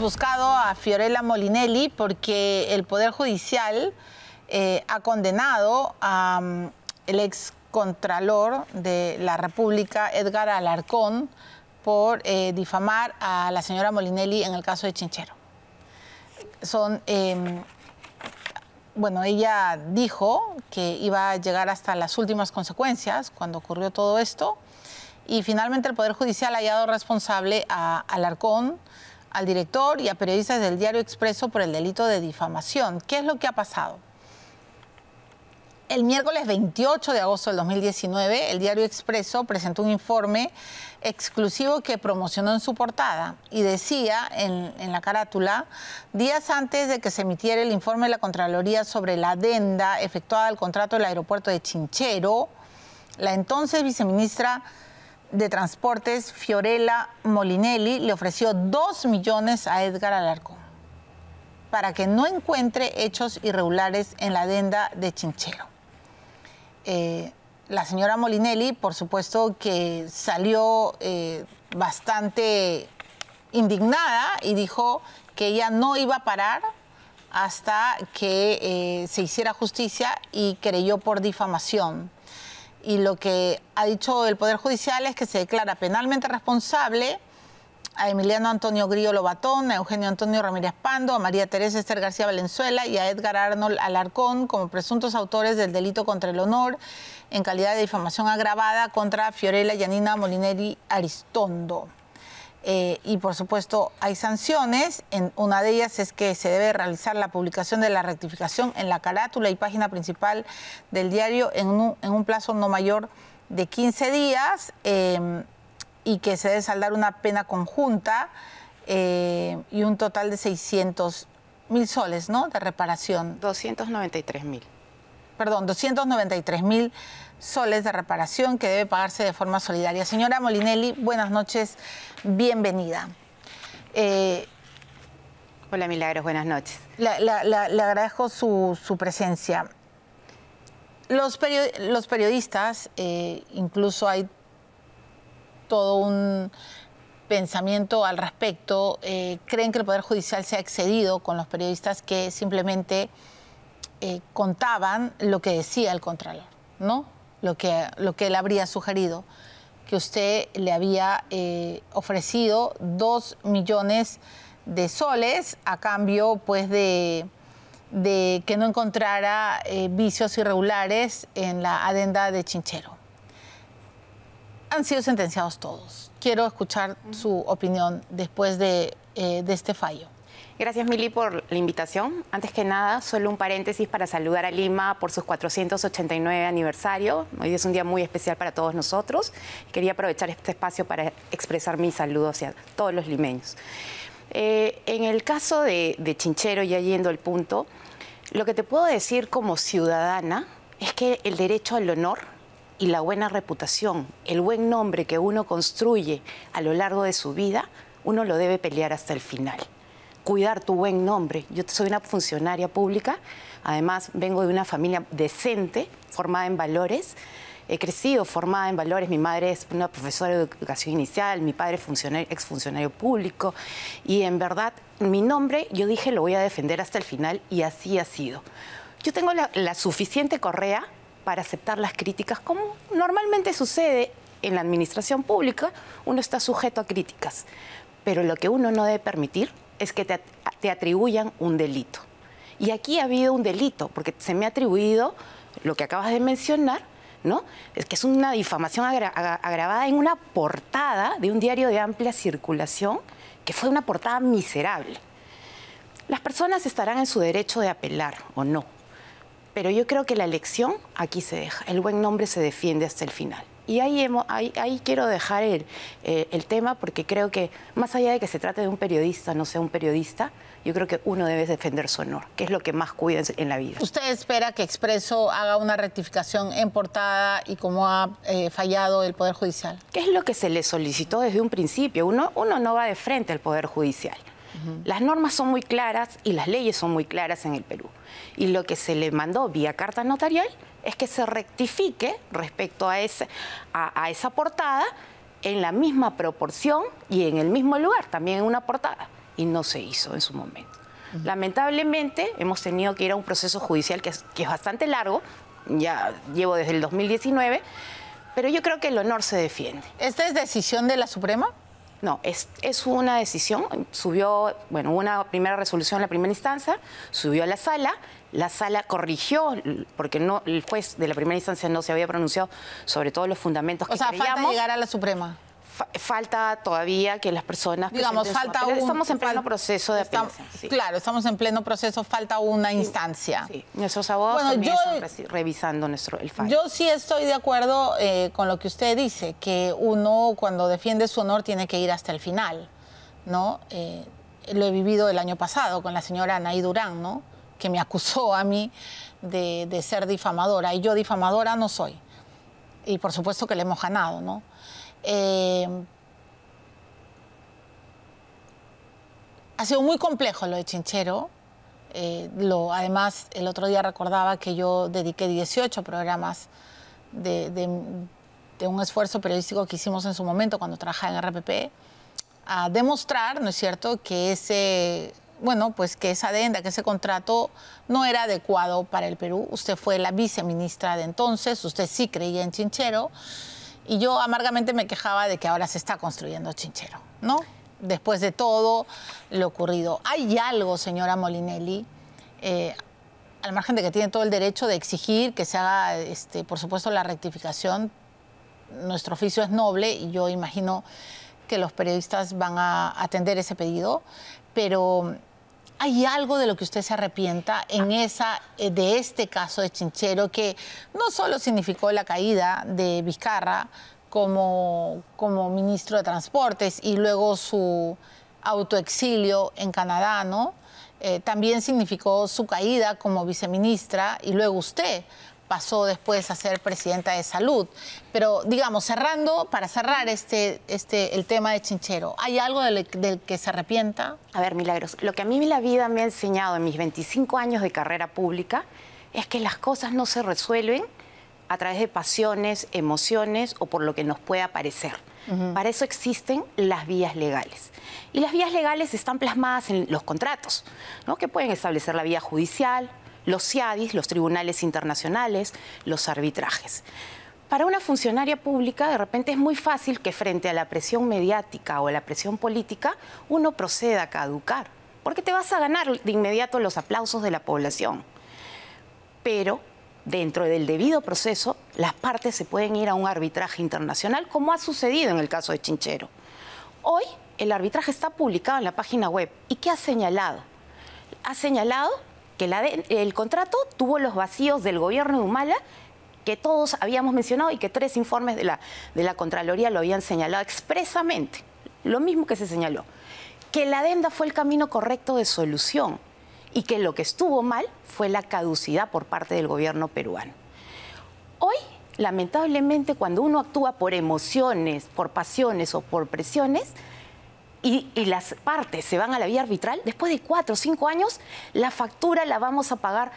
buscado a Fiorella Molinelli porque el Poder Judicial eh, ha condenado al mm, ex contralor de la República, Edgar Alarcón, por eh, difamar a la señora Molinelli en el caso de Chinchero. Son, em, bueno, ella dijo que iba a llegar hasta las últimas consecuencias cuando ocurrió todo esto y finalmente el Poder Judicial ha hallado responsable a Alarcón al director y a periodistas del diario Expreso por el delito de difamación. ¿Qué es lo que ha pasado? El miércoles 28 de agosto del 2019, el diario Expreso presentó un informe exclusivo que promocionó en su portada y decía en, la carátula, días antes de que se emitiera el informe de la Contraloría sobre la adenda efectuada al contrato del aeropuerto de Chinchero, la entonces viceministra de Transportes, Fiorella Molinelli, le ofreció 2 millones a Edgar Alarcón para que no encuentre hechos irregulares en la adenda de Chinchero. Eh, la señora Molinelli, por supuesto, que salió eh, bastante indignada y dijo que ella no iba a parar hasta que eh, se hiciera justicia y creyó por difamación y lo que ha dicho el Poder Judicial es que se declara penalmente responsable a Emiliano Antonio Grillo Lobatón, a Eugenio Antonio Ramírez Pando, a María Teresa Esther García Valenzuela y a Edgar Arnold Alarcón como presuntos autores del delito contra el honor en calidad de difamación agravada contra Fiorella Yanina Molineri Aristondo. Eh, y por supuesto hay sanciones. En, una de ellas es que se debe realizar la publicación de la rectificación en la carátula y página principal del diario en un, en un plazo no mayor de 15 días em, y que se debe saldar una pena conjunta eh, y un total de 600 mil soles ¿no? de reparación. 293 mil perdón, 293 mil soles de reparación que debe pagarse de forma solidaria. Señora Molinelli, buenas noches, bienvenida. Eh, Hola Milagros, buenas noches. La, le agradezco su, presencia. Los, periodistas, eh, incluso hay todo un pensamiento al respecto, eh, creen que el Poder Judicial se ha excedido con los periodistas que simplemente eh, contaban lo que decía el Contralor, ¿no? Lo que, lo que él habría sugerido, que usted le había eh, ofrecido dos millones de soles a cambio, pues, de, que no encontrara eh, vicios irregulares en la adenda de Chinchero. Han sido sentenciados todos. Quiero escuchar su opinión después de este fallo. Gracias, Mili, por la invitación. Antes que nada, solo un paréntesis para saludar a Lima por sus 489 aniversario. Hoy es un día muy especial para todos nosotros. Quería aprovechar este espacio para expresar mi saludo hacia todos los limeños. Eh, en el caso de, de Chinchero, ya yendo al punto, lo que te puedo decir como ciudadana es que el derecho al honor y la buena reputación, el buen nombre que uno construye a lo largo de su vida, uno lo debe pelear hasta el final cuidar tu buen nombre. Yo soy una funcionaria pública, además vengo de una familia decente, formada en valores. He crecido formada en valores, mi madre es una profesora de educación inicial, mi padre es funcionario, exfuncionario público y en verdad mi nombre yo dije lo voy a defender hasta el final y así ha sido. Yo tengo la suficiente correa para aceptar las críticas como normalmente sucede en la administración pública, uno está sujeto a críticas, pero lo que uno no debe permitir es que te, atribuyan un delito. Y aquí ha habido un delito, porque se me ha atribuido lo que acabas de mencionar, ¿no? Es que es una difamación agravada en una portada de un diario de amplia circulación, que fue una portada miserable. Las personas estarán en su derecho de apelar o no, pero yo creo que la elección aquí se deja, el buen nombre se defiende hasta el final. Y ahí, ahí, quiero dejar el, eh, el, tema porque creo que más allá de que se trate de un periodista, no sea un periodista, yo creo que uno debe defender su honor, que es lo que más cuida en la vida. ¿Usted espera que Expreso haga una rectificación en portada y cómo ha eh, fallado el Poder Judicial? ¿Qué es lo que se le solicitó desde un principio? Uno, uno no va de frente al Poder Judicial. Las normas son muy claras y las leyes son muy claras en el Perú. Y lo que se le mandó vía carta notarial es que se rectifique respecto a, esa portada en la misma proporción y en el mismo lugar, también en una portada. Y no se hizo en su momento. Lamentablemente hemos tenido que ir a un proceso judicial que es, bastante largo, ya llevo desde el 2019, pero yo creo que el honor se defiende. ¿Esta es decisión de la Suprema? No, es, es, una decisión. Subió, bueno, una primera resolución en la primera instancia, subió a la sala, la sala corrigió, porque no, el juez de la primera instancia no se había pronunciado sobre todos los fundamentos que O sea, falta llegar a la Suprema. falta todavía que las personas... Digamos, falta un, Estamos en pleno proceso de Claro, estamos en pleno proceso, falta una instancia. Sí. Nuestros abogados bueno, yo, revisando nuestro, el fallo. Yo sí estoy de acuerdo eh, con lo que usted dice, que uno cuando defiende su honor tiene que ir hasta el final, ¿no? Eh, lo he vivido el año pasado con la señora Anaí Durán, ¿no? que me acusó a mí de, de, ser difamadora. Y yo difamadora no soy. Y por supuesto que le hemos ganado, ¿no? Eh, ha sido muy complejo lo de Chinchero. Eh, lo, además, el otro día recordaba que yo dediqué 18 programas de, de, de, un esfuerzo periodístico que hicimos en su momento cuando trabajaba en RPP a demostrar, ¿no es cierto?, que ese bueno, pues que esa adenda, que ese contrato no era adecuado para el Perú. Usted fue la viceministra de entonces, usted sí creía en Chinchero y yo amargamente me quejaba de que ahora se está construyendo Chinchero, ¿no? Después de todo lo ocurrido. Hay algo, señora Molinelli, eh, al margen de que tiene todo el derecho de exigir que se haga, este, por supuesto, la rectificación. Nuestro oficio es noble y yo imagino que los periodistas van a atender ese pedido, pero ¿Hay algo de lo que usted se arrepienta en esa, eh, de este caso de Chinchero que no solo significó la caída de Vizcarra como, como ministro de Transportes y luego su autoexilio en Canadá, ¿no? Eh, también significó su caída como viceministra y luego usted pasó después a ser presidenta de salud. Pero digamos, cerrando, para cerrar este, este, el tema de Chinchero, ¿hay algo del, que se arrepienta? A ver, Milagros, lo que a mí la vida me ha enseñado en mis 25 años de carrera pública es que las cosas no se resuelven a través de pasiones, emociones o por lo que nos pueda parecer. Para eso existen las vías legales. Y las vías legales están plasmadas en los contratos, ¿no? que pueden establecer la vía judicial, los CIADIS, los tribunales internacionales, los arbitrajes. Para una funcionaria pública de repente es muy fácil que frente a la presión mediática o a la presión política uno proceda a caducar, porque te vas a ganar de inmediato los aplausos de la población. Pero dentro del debido proceso, las partes se pueden ir a un arbitraje internacional, como ha sucedido en el caso de Chinchero. Hoy el arbitraje está publicado en la página web. ¿Y qué ha señalado? Ha señalado que el contrato tuvo los vacíos del gobierno de Humala que todos habíamos mencionado y que tres informes de la, de la Contraloría lo habían señalado expresamente, lo mismo que se señaló, que la adenda fue el camino correcto de solución y que lo que estuvo mal fue la caducidad por parte del gobierno peruano. Hoy, lamentablemente, cuando uno actúa por emociones, por pasiones o por presiones, y, las partes se van a la vía arbitral, después de cuatro o cinco años, la factura la vamos a pagar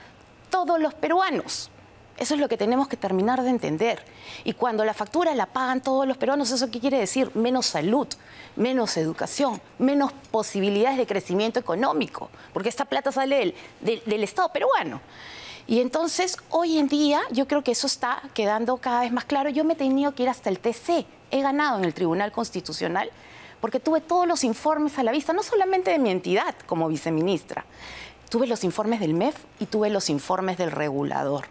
todos los peruanos. Eso es lo que tenemos que terminar de entender. Y cuando la factura la pagan todos los peruanos, ¿eso qué quiere decir? Menos salud, menos educación, menos posibilidades de crecimiento económico, porque esta plata sale del Estado peruano. Y entonces, hoy en día, yo creo que eso está quedando cada vez más claro. Yo me he tenido que ir hasta el TC, he ganado en el Tribunal Constitucional porque tuve todos los informes a la vista, no solamente de mi entidad como viceministra, tuve los informes del MEF y tuve los informes del regulador.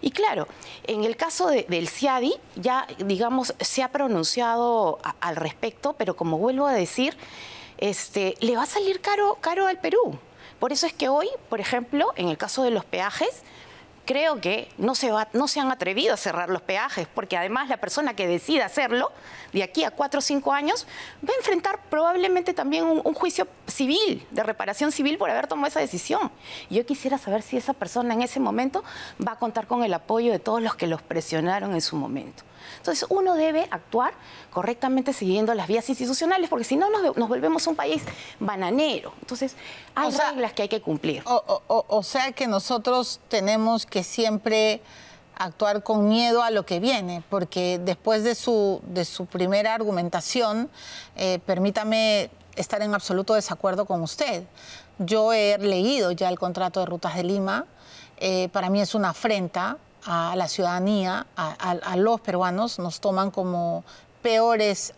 Y claro, en el caso del CIADI, ya, digamos, se ha pronunciado al respecto, pero como vuelvo a decir, este, le va a salir caro al Perú. Por eso es que hoy, por ejemplo, en el caso de los peajes, creo que no se, han atrevido a cerrar los peajes, porque además la persona que decida hacerlo, de aquí a cuatro o cinco años, va a enfrentar probablemente también un juicio civil, de reparación civil por haber tomado esa decisión. Yo quisiera saber si esa persona en ese momento va a contar con el apoyo de todos los que los presionaron en su momento. Entonces uno debe actuar correctamente siguiendo las vías institucionales, porque si no nos, nos volvemos un país bananero. Entonces hay reglas que hay que cumplir. O, sea que nosotros tenemos que siempre actuar con miedo a lo que viene, porque después de su, de su primera argumentación, eh, permítame estar en absoluto desacuerdo con usted. Yo he leído ya el contrato de Rutas de Lima, eh, para mí es una afrenta, a la ciudadanía, a, los peruanos, nos toman como peores,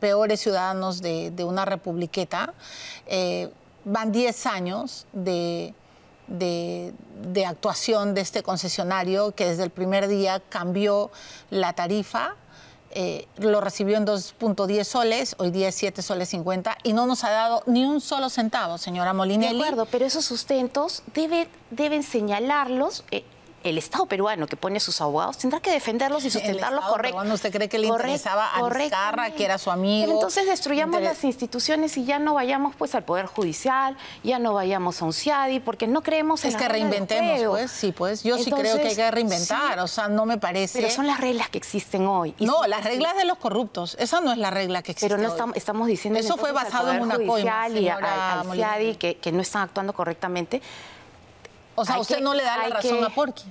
peores ciudadanos de, una republiqueta. Eh, van 10 años de, de, actuación de este concesionario que desde el primer día cambió la tarifa. Eh, lo recibió en 2.10 soles, hoy día es 7 soles 50 y no nos ha dado ni un solo centavo, señora Molina. De acuerdo, pero esos sustentos debe, deben señalarlos eh, el Estado peruano que pone a sus abogados tendrá que defenderlos y sustentarlos correctamente. ¿Usted cree que le interesaba a Vizcarra, que era su amigo? entonces destruyamos las instituciones y ya no vayamos pues al Poder Judicial, ya no vayamos a un CIADI, porque no creemos en Es que reinventemos, pues, sí, pues. Yo sí creo que hay que reinventar, o sea, no me parece... Pero son las reglas que existen hoy. no, las reglas de los corruptos, esa no es la regla que existe Pero no estamos, estamos diciendo... Eso fue basado en una coima, y CIADI que, que no están actuando correctamente o sea, usted no le da la razón a Porky.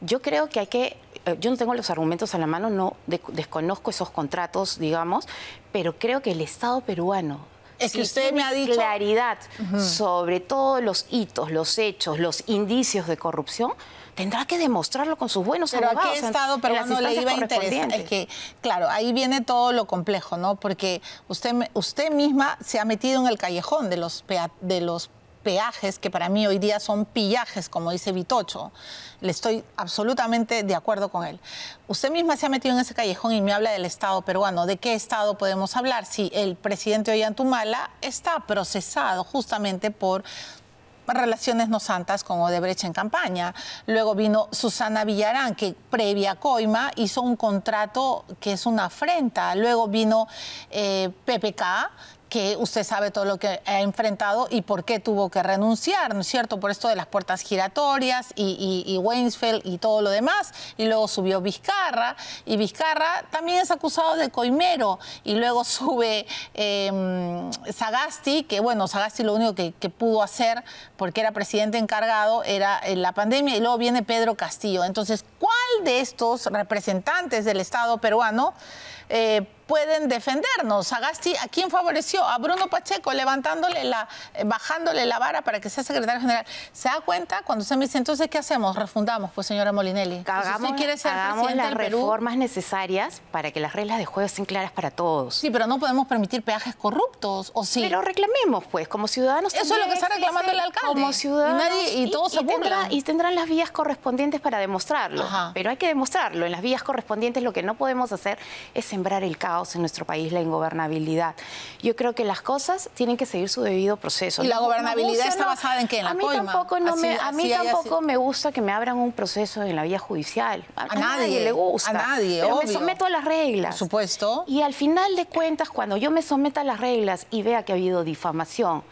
Yo creo que hay que eh, yo no tengo los argumentos a la mano, no desconozco esos contratos, digamos, pero creo que el Estado peruano es que usted me ha dicho claridad sobre todos los hitos, los hechos, los indicios de corrupción, tendrá que demostrarlo con sus buenos abogados. Pero a qué Estado peruano le iba a interesar. Es que, claro, ahí viene todo lo complejo, ¿no? Porque usted, usted misma se ha metido en el callejón de los, de los peajes que para mí hoy día son pillajes, como dice Vitocho. Le estoy absolutamente de acuerdo con él. Usted misma se ha metido en ese callejón y me habla del Estado peruano. ¿De qué Estado podemos hablar si el presidente Ollantumala está procesado justamente por relaciones no santas con Odebrecht en campaña. Luego vino Susana Villarán, que previa Coima hizo un contrato que es una afrenta. Luego vino eh, PPK, que usted sabe todo lo que ha enfrentado y por qué tuvo que renunciar, ¿no es cierto? Por esto de las puertas giratorias y, y, y todo lo demás. Y luego subió Vizcarra y Vizcarra también es acusado de coimero y luego sube eh, Sagasti, que bueno, Sagasti lo único que, pudo hacer porque era presidente encargado era eh, la pandemia y luego viene Pedro Castillo. Entonces, ¿cuál de estos representantes del Estado peruano... Eh, pueden defendernos. ¿a quién favoreció? A Bruno Pacheco, levantándole la, eh, bajándole la vara para que sea secretario general. ¿Se da cuenta? Cuando se me dice, entonces, ¿qué hacemos? Refundamos, pues, señora Molinelli. Hagamos, quiere ser las reformas necesarias para que las reglas de juego sean claras para todos. Sí, pero no podemos permitir peajes corruptos, ¿o sí? Pero reclamemos, pues, como ciudadanos. Eso es lo que está reclamando el alcalde. Como ciudadanos. Y, todos tendrán, y tendrán las vías correspondientes para demostrarlo. Pero hay que demostrarlo. En las vías correspondientes lo que no podemos hacer es sembrar el caos en nuestro país, la ingobernabilidad. Yo creo que las cosas tienen que seguir su debido proceso. ¿Y la gobernabilidad está basada en qué? ¿En la a mí tampoco, me, a mí tampoco me gusta que me abran un proceso en la vía judicial. A, nadie, le gusta. A nadie, Pero me someto a las reglas. Por supuesto. Y al final de cuentas, cuando yo me someta a las reglas y vea que ha habido difamación,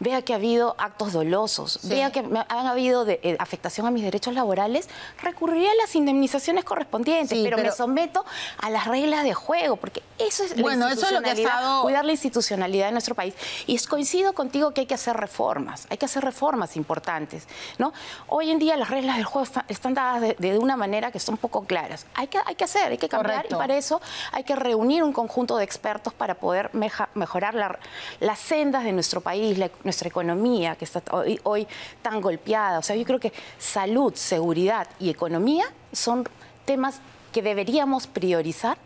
vea que ha habido actos dolosos, vea que han habido de, eh, afectación a mis derechos laborales, recurría a las indemnizaciones correspondientes, pero, me someto a las reglas de juego, porque eso es, bueno, la eso es lo que cuidar la institucionalidad de nuestro país. Y es, coincido contigo que hay que hacer reformas, hay que hacer reformas importantes. ¿no? Hoy en día las reglas del juego están, dadas de, una manera que son poco claras. Hay que, hay que hacer, hay que cambiar y para eso hay que reunir un conjunto de expertos para poder mejorar las sendas de nuestro país, la, nuestra economía, que está hoy, tan golpeada. O sea, yo creo que salud, seguridad y economía son temas que deberíamos priorizar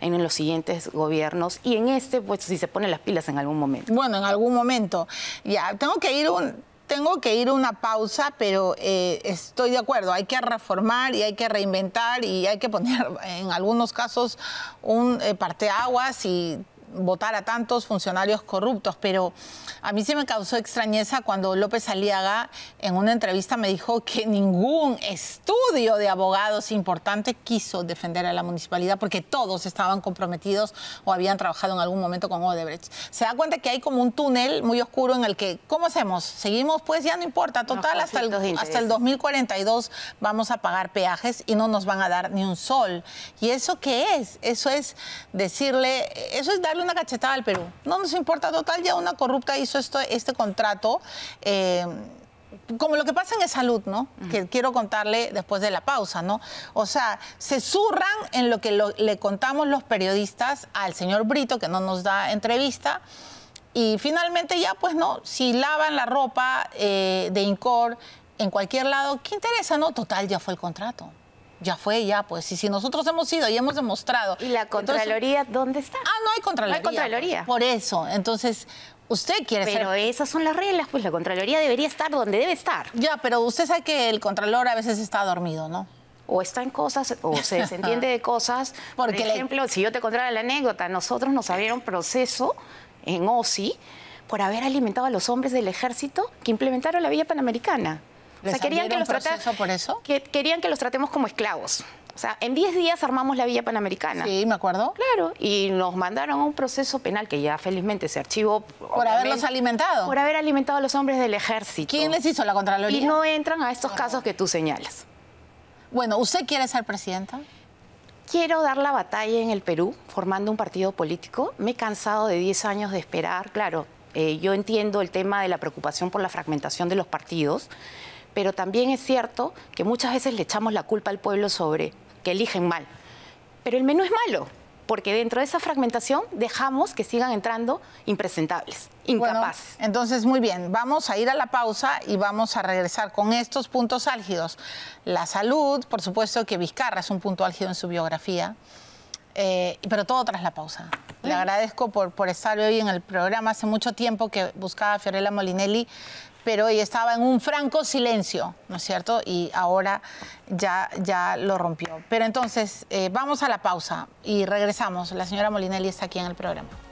en los siguientes gobiernos y en este, pues si se ponen las pilas en algún momento. Bueno, en algún momento. Ya, tengo que ir un, tengo que ir una pausa, pero eh, estoy de acuerdo, hay que reformar y hay que reinventar y hay que poner en algunos casos un eh, parteaguas y votar a tantos funcionarios corruptos, pero a mí se me causó extrañeza cuando López Aliaga en una entrevista me dijo que ningún estudio de abogados importante quiso defender a la municipalidad porque todos estaban comprometidos o habían trabajado en algún momento con Odebrecht. Se da cuenta que hay como un túnel muy oscuro en el que, ¿cómo hacemos? Seguimos, pues ya no importa, total, hasta el, hasta el 2042 vamos a pagar peajes y no nos van a dar ni un sol. ¿Y eso qué es? Eso es decirle, eso es darle una cachetada al Perú. No nos importa, total, ya una corrupta hizo esto, este contrato. Eh, como lo que pasa en el salud, ¿no? Que quiero contarle después de la pausa, ¿no? O sea, se zurran en lo que le contamos los periodistas al señor Brito, que no nos da entrevista. Y finalmente ya, pues, ¿no? Si lavan la ropa eh, de Incor en cualquier lado, ¿qué interesa, no? Total, ya fue el contrato ya fue, ya, pues. Y si nosotros hemos ido y hemos demostrado. ¿Y la Contraloría dónde está? Ah, no hay Contraloría. No hay Contraloría. Por eso. Entonces, usted quiere pero Pero esas son las reglas, pues la Contraloría debería estar donde debe estar. Ya, pero usted sabe que el Contralor a veces está dormido, ¿no? o está en cosas o se desentiende de cosas. Porque Por ejemplo, si yo te contara la anécdota, nosotros nos abrieron proceso en OSI por haber alimentado a los hombres del ejército que implementaron la vía Panamericana. O sea, querían que los por eso? querían que los tratemos como esclavos. O sea, en 10 días armamos la Villa Panamericana. Sí, me acuerdo. Claro, y nos mandaron a un proceso penal que ya felizmente se archivó. Por haberlos alimentado. Por haber alimentado a los hombres del ejército. ¿Quién les hizo la Contraloría? Y no entran a estos casos que tú señalas. Bueno, ¿usted quiere ser presidenta? Quiero dar la batalla en el Perú, formando un partido político. Me he cansado de 10 años de esperar. Claro, eh, yo entiendo el tema de la preocupación por la fragmentación de los partidos, pero también es cierto que muchas veces le echamos la culpa al pueblo sobre que eligen mal. Pero el menú es malo, porque dentro de esa fragmentación dejamos que sigan entrando impresentables, incapaces. entonces, muy bien, vamos a ir a la pausa y vamos a regresar con estos puntos álgidos. La salud, por supuesto que Vizcarra es un punto álgido en su biografía. Eh, pero todo tras la pausa. Le agradezco por, por estar hoy en el programa. Hace mucho tiempo que buscaba a Fiorella Molinelli pero ella estaba en un franco silencio, ¿no es cierto? Y ahora ya, ya lo rompió. Pero entonces, eh, vamos a la pausa y regresamos. La señora Molinelli está aquí en el programa.